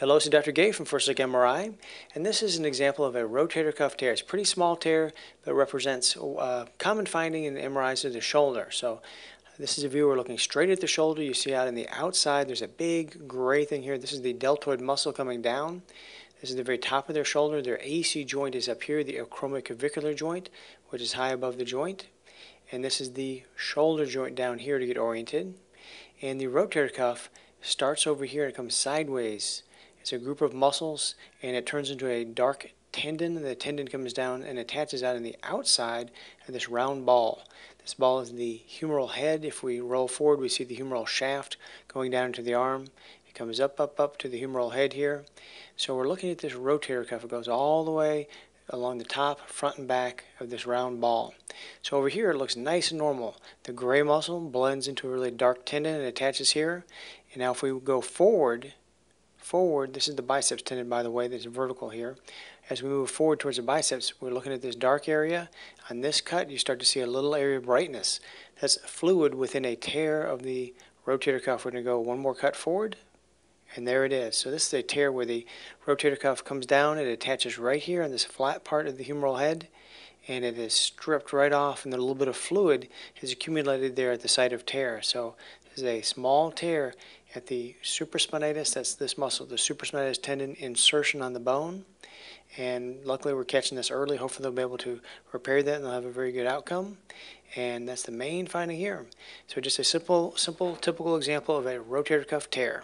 Hello, this is Dr. Gay from First Look MRI, and this is an example of a rotator cuff tear. It's a pretty small tear but represents a uh, common finding in MRIs of the shoulder. So this is a view we're looking straight at the shoulder. You see out on the outside, there's a big gray thing here. This is the deltoid muscle coming down. This is the very top of their shoulder. Their AC joint is up here, the acromioclavicular joint, which is high above the joint. And this is the shoulder joint down here to get oriented. And the rotator cuff starts over here and comes sideways it's a group of muscles, and it turns into a dark tendon. The tendon comes down and attaches out on the outside of this round ball. This ball is the humeral head. If we roll forward, we see the humeral shaft going down to the arm. It comes up, up, up to the humeral head here. So we're looking at this rotator cuff. It goes all the way along the top, front, and back of this round ball. So over here, it looks nice and normal. The gray muscle blends into a really dark tendon and attaches here. And now if we go forward, forward, this is the biceps tendon, by the way, that's vertical here. As we move forward towards the biceps, we're looking at this dark area. On this cut, you start to see a little area of brightness. That's fluid within a tear of the rotator cuff. We're going to go one more cut forward, and there it is. So this is a tear where the rotator cuff comes down. It attaches right here on this flat part of the humeral head, and it is stripped right off and a little bit of fluid has accumulated there at the site of tear. So this is a small tear at the supraspinatus, that's this muscle, the supraspinatus tendon insertion on the bone. And luckily we're catching this early. Hopefully they'll be able to repair that and they'll have a very good outcome. And that's the main finding here. So just a simple, simple, typical example of a rotator cuff tear.